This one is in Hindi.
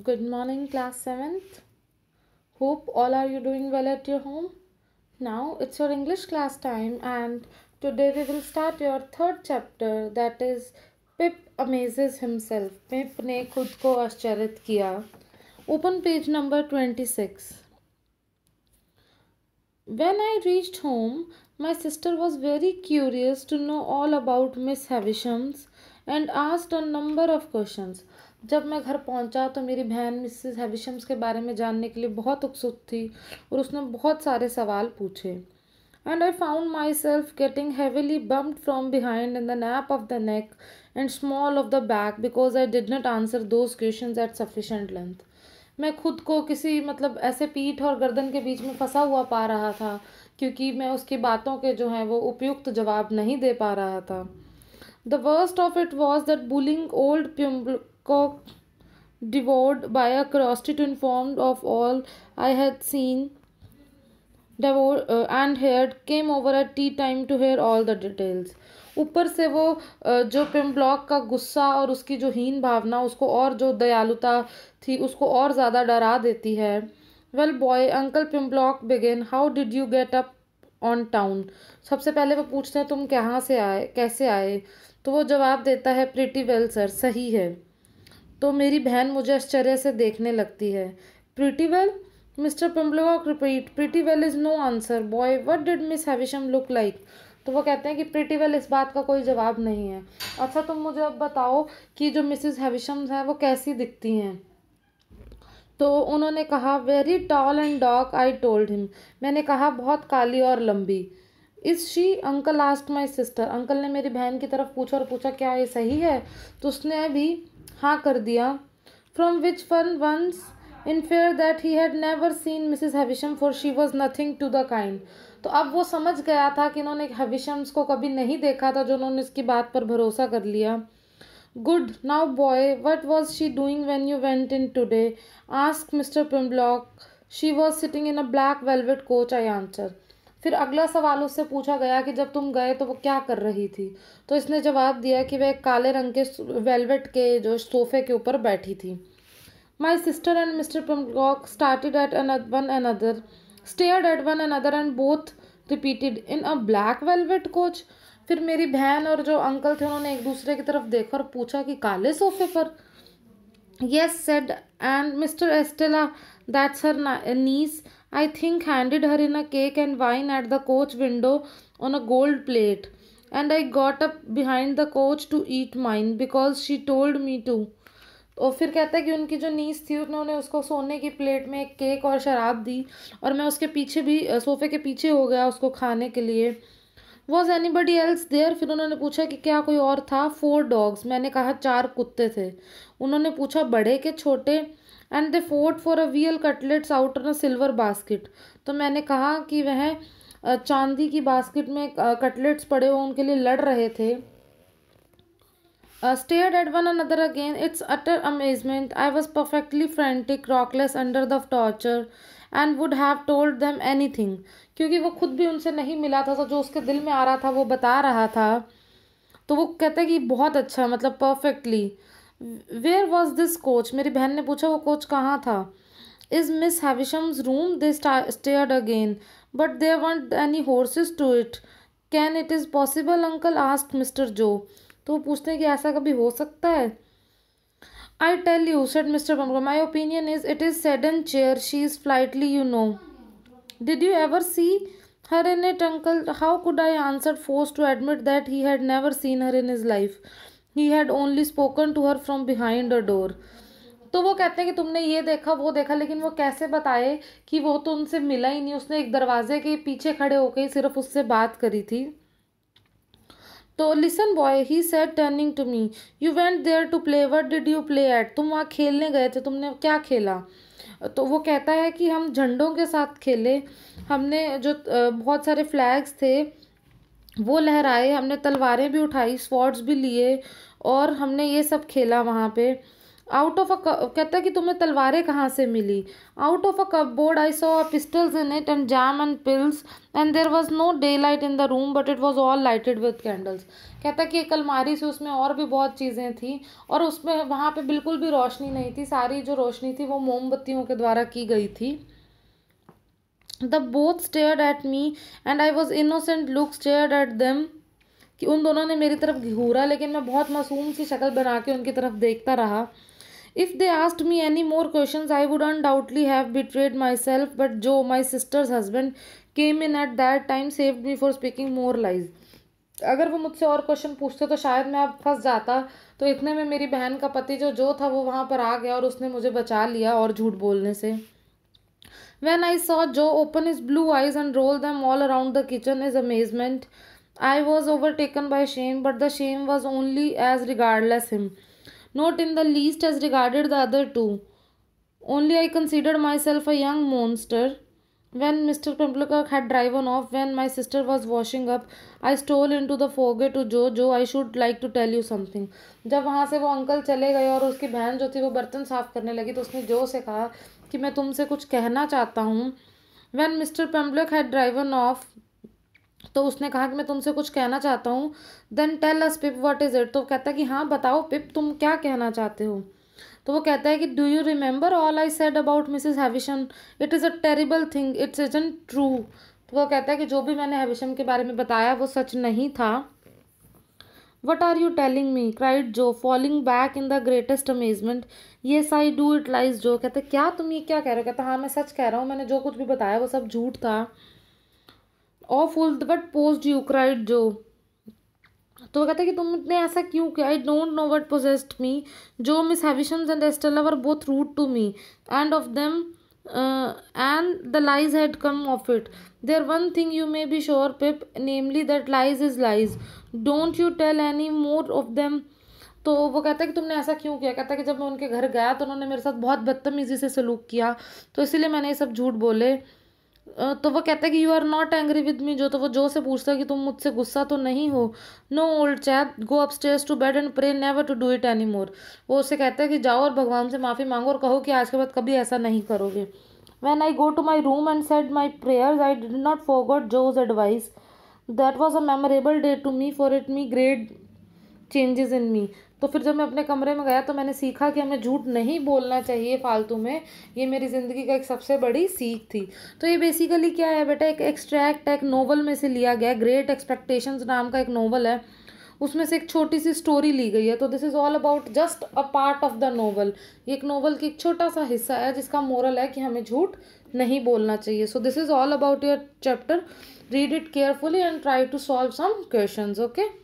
Good morning, class 7th. Hope all are you doing well at your home. Now it's your English class time, and today we will start your third chapter that is Pip amazes himself. Pip ne खुद को kia. Open page number 26. When I reached home, my sister was very curious to know all about Miss Havisham's and asked a number of questions. जब मैं घर पहुंचा तो मेरी बहन मिसिस हैविशम्स के बारे में जानने के लिए बहुत उत्सुक थी और उसने बहुत सारे सवाल पूछे I found my self getting heavily bumped from behind in the nape of the neck and small of the back because I did not answer those question at sufficient length मैं खुद को किसी मतलब ऐसे पीठ और गर्दन के बीच में फंसा हुआ पा रहा था क्योंकि मैं उसकी बातों के जो हैं वो उपयुक्त जवाब नहीं दे पा रहा था the worst of it was that bullying old cock devoured by a curiosity to inform of all I had seen devoured uh, and heard came over at tea time to hear all the details ऊपर से वो uh, जो ब्लॉक का गुस्सा और उसकी जो हीन भावना उसको और जो दयालुता थी उसको और ज़्यादा डरा देती है well boy uncle block began how did you get up on town सबसे पहले वो पूछते हैं तुम कहाँ से आए कैसे आए तो वो जवाब देता है प्रिटी वेल सर सही है तो मेरी बहन मुझे आश्चर्य से देखने लगती है pretty well Mister Pumblechook repeat pretty well is no answer boy what did Miss Havisham look like तो वो कहते हैं कि प्रिटी वेल इस बात का कोई जवाब नहीं है अच्छा तुम मुझे अब बताओ कि जो मिसिज़ हैविशम हैं वो कैसी दिखती हैं तो उन्होंने कहा very tall and dark I told him मैंने कहा बहुत काली और लंबी is she uncle asked my sister अंकल ने मेरी बहन की तरफ पूछा और पूछा क्या ये सही है तो उसने भी हाँ कर दिया from which fun once in fair that he had never seen Mrs Havisham for she was nothing to the kind तो अब वो समझ गया था कि इन्होंने हविशम्स को कभी नहीं देखा था जो उन्होंने इसकी बात पर भरोसा कर लिया good now boy what was she doing when you went in today asked Mister Pumblechook she was sitting in a black velvet coach I answer फिर अगला सवाल उससे पूछा गया कि जब तुम गए तो वो क्या कर रही थी तो इसने जवाब दिया कि वह काले रंग के वेलवेट के जो सोफे के ऊपर बैठी थी My sister and Mr. Pemlock one another another, at one another and both repeated in a black velvet coach फिर मेरी बहन और जो अंकल थे उन्होंने एक दूसरे की तरफ देखा और पूछा कि काले सोफे पर yes said and Mr. Estella, that's her niece, I think handed her in a cake and wine at the coach window on a gold plate. And I got up behind the coach to eat mine because she told me to. और फिर कहता है कि उनकी जो नीस थी उन्होंने उसको सोने की प्लेट में एक केक और शराब दी और मैं उसके पीछे भी सोफे के पीछे हो गया उसको खाने के लिए was anybody else there फिर उन्होंने पूछा कि क्या कोई और था फोर डॉग्स मैंने कहा चार कुत्ते थे उन्होंने पूछा बड़े के छोटे and they fought for a veal cutlets out on a silver basket तो मैंने कहा कि वह चांदी की बास्केट में कटलेट्स पड़े हुए उनके लिए लड़ रहे थे stared at one another again its utter amazement I was perfectly frantic reckless under the torture and would have told them anything क्योंकि वो खुद भी उनसे नहीं मिला था तो जो उसके दिल में आ रहा था वो बता रहा था तो वो कहते कि बहुत अच्छा मतलब perfectly where was this coach मेरी बहन ने पूछा वो कोच कहाँ था is Miss Havisham's room they stared again but there weren't any horses to it can it is possible uncle asked Mister Joe तो वो पूछते हैं कि ऐसा कभी हो सकता है I tell you, said Mr. Bumble, my opinion is it is sedan chair. She is flightly, you know. Did you ever see her in it, uncle? How could I answer, forced to admit that he had never seen her in his life? He had only spoken to her from behind a door. तो वो कहते हैं कि तुमने ये देखा वो देखा लेकिन वो कैसे बताए कि वो तो उनसे मिला ही नहीं उसने एक दरवाजे के पीछे खड़े होकर सिर्फ उससे बात करी थी तो listen boy he said turning to me you went there to play what did you play at तुम वहाँ खेलने गए थे तुमने क्या खेला तो वो कहता है कि हम झंडों के साथ खेले हमने जो बहुत सारे फ्लैग्स थे वो लहराए हमने तलवारें भी उठाई स्वॉर्ड्स भी लिए और हमने ये सब खेला वहाँ पे आउट ऑफ अ कहता है कि तुम्हें तलवारें कहाँ से मिली out of a cupboard I saw pistols in it and jam and pills and there was no daylight in the room but it was all lighted with candles कहता कि एक अलमारी से उसमें और भी बहुत चीज़ें थी और उसमें वहाँ पे बिल्कुल भी रोशनी नहीं थी सारी जो रोशनी थी वो मोमबत्तियों के द्वारा की गई थी the both stare at me and I was innocent look stare at them कि उन दोनों ने मेरी तरफ घूरा लेकिन मैं बहुत मासूम सी शक्ल बना के उनकी तरफ देखता रहा if they asked me any more question I would undoubtedly have betrayed my self but Joe my sister's husband came in at that time save me for speaking more lies अगर वो मुझसे और क्वेश्चन पूछते तो शायद मैं अब फंस जाता तो इतने में मेरी बहन का पति जो जो था वो वहाँ पर आ गया और उसने मुझे बचा लिया और झूठ बोलने से when I saw Joe open his blue eyes and roll them all around the kitchen his amazement I was overtaken by shame but the shame was only as regardless him not in the least as regarded the other two. Only I considered myself a young monster. When Mr. Pimplecock had driven off, when my sister was washing up, I stole into the foge to jo jo I should like to tell you something. jab wahan se wo uncle chale gaye aur uski behan jo thi wo bartan saaf karne lagi to usne jo se kaha ki main tumse kuch kehna chahta hu when mr Pumblechook had driven off तो उसने कहा कि मैं तुमसे कुछ कहना चाहता हूँ then tell us Pip what is it तो कहता है कि हाँ बताओ पिप तुम क्या कहना चाहते हो तो वो कहता है कि do you remember all I said about Mrs Havisham it is a terrible thing it's is untrue तो वो कहता है कि जो भी मैंने हैविशम के बारे में बताया वो सच नहीं था what are you telling me cried Joe falling back in the greatest amazement yeah I do it lies जो कहते क्या तुम ये क्या कह रहे हो कहते हाँ मैं सच कह रहा हूँ मैंने जो कुछ भी बताया वो सब झूठ था of all but post you cried Joe तो वो कहते हैं कि तुमने ऐसा क्यों किया I don't know what possessed me Joe Miss Havisham's and Estella were both rude to me and of them and the lies had come of it there one thing you may be sure Pip namely that lies is lies don't you tell any more of them तो वो कहता है कि तुमने ऐसा क्यों किया कहता है कि जब मैं उनके घर गया तो उन्होंने मेरे साथ बहुत बदतमीजी से सलूक किया तो इसीलिए मैंने ये सब झूठ बोले तो वो कहता है कि you are not angry with me Joe तो वो जो से पूछता है कि तुम मुझसे गुस्सा तो नहीं हो no old chap go upstairs to bed and pray never to do it any more वो उससे कहता है कि जाओ और भगवान से माफ़ी मांगो और कहो कि आज के बाद कभी ऐसा नहीं करोगे when I go to my room and said my prayers I did not forgot Joe's advice that was a memorable day to me for it made great changes in me तो फिर जब मैं अपने कमरे में गया तो मैंने सीखा कि हमें झूठ नहीं बोलना चाहिए फालतू में ये मेरी ज़िंदगी का एक सबसे बड़ी सीख थी तो ये बेसिकली क्या है बेटा एक एक्सट्रैक्ट एक नोवल में से लिया गया ग्रेट एक्सपेक्टेशंस नाम का एक नोवल है उसमें से एक छोटी सी स्टोरी ली गई है तो this is all about just a part of the novel ये एक नोवल की एक छोटा सा हिस्सा है जिसका मोरल है कि हमें झूठ नहीं बोलना चाहिए so this is all about your chapter read it carefully and try to solve some question okay